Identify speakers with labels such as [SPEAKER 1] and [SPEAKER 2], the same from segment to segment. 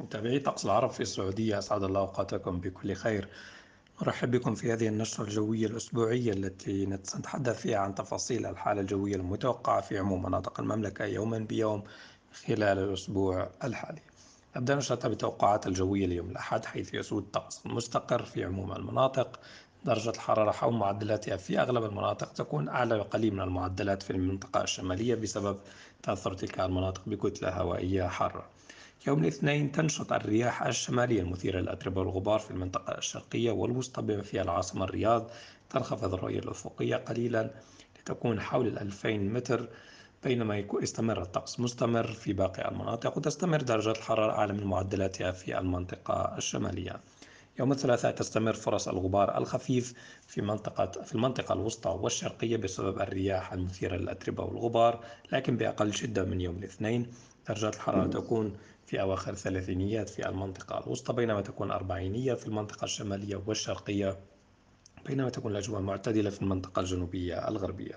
[SPEAKER 1] متابعي طقس العرب في السعودية أسعد الله أوقاتكم بكل خير أرحب بكم في هذه النشرة الجوية الأسبوعية التي نتحدث فيها عن تفاصيل الحالة الجوية المتوقعة في عموم مناطق المملكة يوما بيوم خلال الأسبوع الحالي نبدأ نشرتها بالتوقعات الجوية اليوم الأحد حيث يسود طقس مستقر في عموم المناطق درجة الحرارة حول معدلاتها في أغلب المناطق تكون أعلى بقليل من المعدلات في المنطقة الشمالية بسبب تأثر تلك المناطق بكتلة هوائية حارة يوم الاثنين تنشط الرياح الشمالية المثيرة للأتربة والغبار في المنطقة الشرقية والوسطى بما فيها العاصمة الرياض تنخفض الرؤية الأفقية قليلا لتكون حول الألفين متر بينما يستمر الطقس مستمر في باقي المناطق وتستمر درجات الحرارة أعلى من معدلاتها في المنطقة الشمالية يوم الثلاثاء تستمر فرص الغبار الخفيف في منطقة في المنطقة الوسطى والشرقية بسبب الرياح المثيرة للأتربة والغبار لكن بأقل شدة من يوم الاثنين درجات الحرارة تكون في أواخر الثلاثينيات في المنطقة الوسطى بينما تكون أربعينية في المنطقة الشمالية والشرقية بينما تكون الأجواء معتدلة في المنطقة الجنوبية الغربية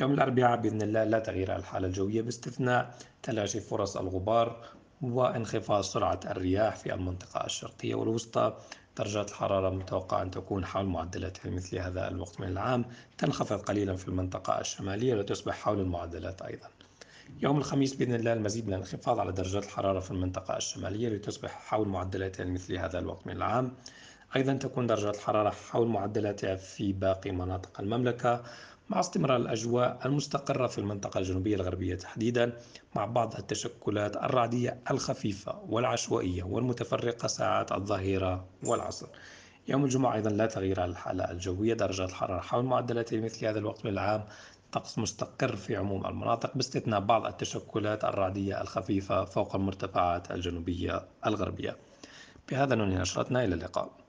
[SPEAKER 1] يوم الأربعاء بإذن الله لا تغيير على الحالة الجوية باستثناء تلاشي فرص الغبار وانخفاض سرعة الرياح في المنطقة الشرقية والوسطى درجات الحرارة متوقع أن تكون حول معدلات في مثل هذا الوقت من العام تنخفض قليلا في المنطقة الشمالية لتصبح حول المعدلات أيضا يوم الخميس بإذن الله المزيد من الانخفاض على درجات الحرارة في المنطقة الشمالية لتصبح حول معدلات مثل هذا الوقت من العام أيضا تكون درجة الحرارة حول معدلاتها في باقي مناطق المملكة مع استمرار الأجواء المستقرة في المنطقة الجنوبية الغربية تحديدا مع بعض التشكلات الرعدية الخفيفة والعشوائية والمتفرقة ساعات الظهيرة والعصر يوم الجمعة أيضا لا تغيير على الحالة الجوية درجة الحرارة حول معدلات مثل هذا الوقت من العام طقس مستقر في عموم المناطق باستثناء بعض التشكلات الرعدية الخفيفة فوق المرتفعات الجنوبية الغربية بهذا ننهي نشرتنا إلى اللقاء